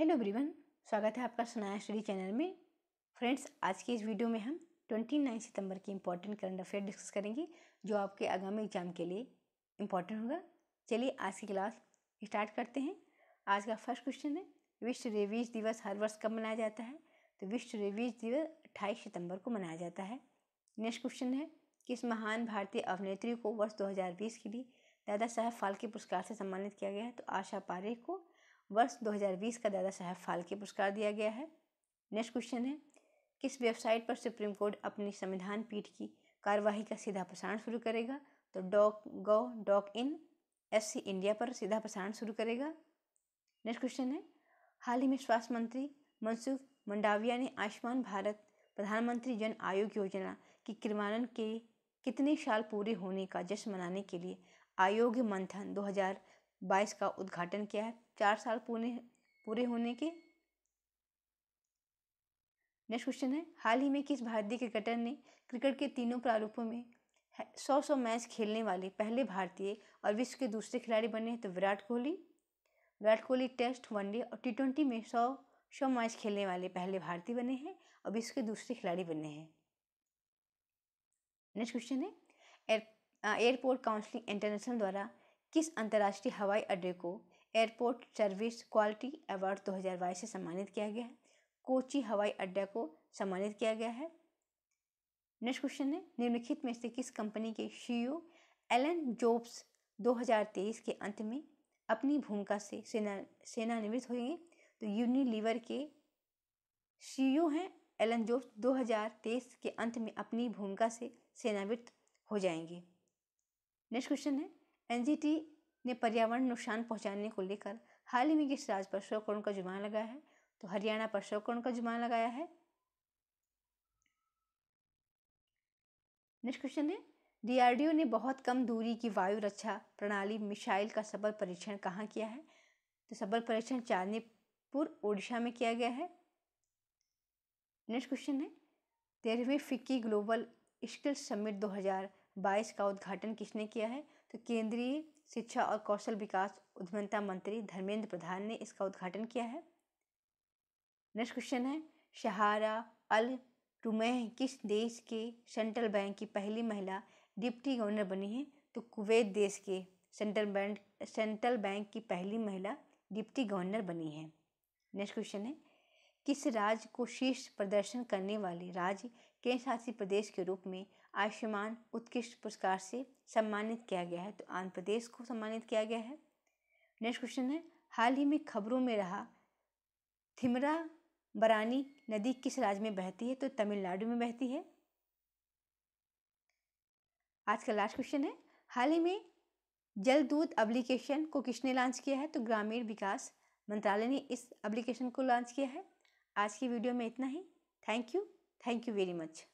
hello everyone स्वागत है आपका सुनाया स्टडी चैनल में फ्रेंड्स आज की इस वीडियो में हम 29 सितंबर की इम्पोर्टेंट करंट अफेयर डिस्कस करेंगे जो आपके आगामी एग्जाम के लिए इम्पॉर्टेंट होगा चलिए आज की क्लास स्टार्ट करते हैं आज का फर्स्ट क्वेश्चन है विश्व रेवीज दिवस हर वर्ष कब मनाया जाता है तो विश्व रेवीज दिवस अट्ठाईस सितम्बर को मनाया जाता है नेक्स्ट क्वेश्चन है किस महान भारतीय अभिनेत्री को वर्ष दो के लिए दादा साहब फाल्के पुरस्कार से सम्मानित किया गया है तो आशा पारे को वर्ष 2020 का दादा साहब फाल्के पुरस्कार दिया गया है नेक्स्ट क्वेश्चन है किस वेबसाइट पर सुप्रीम कोर्ट अपनी संविधान पीठ की कार्यवाही का सीधा प्रसारण शुरू करेगा तो डॉक गौ डॉक इन एस सी इंडिया पर सीधा प्रसारण शुरू करेगा नेक्स्ट क्वेश्चन है हाल ही में स्वास्थ्य मंत्री मनसुख मंडाविया ने आयुष्मान भारत प्रधानमंत्री जन आयोग योजना की क्रियान्वयन के कितने साल पूरे होने का जश्न मनाने के लिए आयोग मंथन बाईस का उद्घाटन किया है चार साल पूरे पूरे होने के नेक्स्ट क्वेश्चन है हाल ही में किस भारतीय क्रिकेटर ने क्रिकेट के तीनों प्रारूपों में सौ सौ मैच खेलने वाले पहले भारतीय और विश्व के दूसरे खिलाड़ी बने हैं तो विराट कोहली विराट कोहली टेस्ट वनडे और टी ट्वेंटी में सौ सौ मैच खेलने वाले पहले भारतीय बने हैं और विश्व के दूसरे खिलाड़ी बने हैं नेक्स्ट क्वेश्चन है एयरपोर्ट काउंसिलिंग इंटरनेशनल द्वारा किस अंतर्राष्ट्रीय हवाई अड्डे को एयरपोर्ट सर्विस क्वालिटी अवार्ड 2022 से सम्मानित किया गया है कोची हवाई अड्डा को सम्मानित किया गया है नेक्स्ट क्वेश्चन है निम्नलिखित में से किस कंपनी के ओ e एलन जोब्स 2023 के अंत में अपनी भूमिका से सेना सेनानिवृत्त होंगे तो यूनिलीवर के ओ e हैं एलन जोब्स 2023 के अंत में अपनी भूमिका से सेनावृत्त हो जाएंगे नेक्स्ट क्वेश्चन है एनजीटी ने पर्यावरण नुकसान पहुंचाने को लेकर हाल ही में किस राज्य पर सौ करोड़ का जुर्माना लगाया है तो हरियाणा पर सौ करोड़ का जुर्माना लगाया है नेक्स्ट क्वेश्चन है डीआरडीओ ने बहुत कम दूरी की वायु रक्षा प्रणाली मिसाइल का सबल परीक्षण कहाँ किया है तो सबल परीक्षण चांदीपुर ओडिशा में किया गया है नेक्स्ट क्वेश्चन है तेरहवीं फिक्की ग्लोबल स्किल्स समिट 2000 बाईस का उद्घाटन किसने किया है तो केंद्रीय शिक्षा और कौशल विकास उद्यमता मंत्री धर्मेंद्र प्रधान ने इसका उद्घाटन किया है नेक्स्ट क्वेश्चन है शहारा अल रुमैह किस देश के सेंट्रल बैंक की पहली महिला डिप्टी गवर्नर बनी है तो कुवैत देश के सेंट्रल बैंक सेंट्रल बैंक की पहली महिला डिप्टी गवर्नर बनी है नेक्स्ट क्वेश्चन है किस राज्य को शीर्ष प्रदर्शन करने वाले राज्य केंद्रशासित प्रदेश के रूप में आयुष्मान उत्कृष्ट पुरस्कार से सम्मानित किया गया है तो आंध्र प्रदेश को सम्मानित किया गया है नेक्स्ट क्वेश्चन है हाल ही में खबरों में रहा थिमरा बरानी नदी किस राज्य में बहती है तो तमिलनाडु में बहती है आज का लास्ट क्वेश्चन है हाल ही में जल दूध एप्लीकेशन को किसने लॉन्च किया है तो ग्रामीण विकास मंत्रालय ने इस एप्लीकेशन को लॉन्च किया है आज की वीडियो में इतना ही thank you thank you very much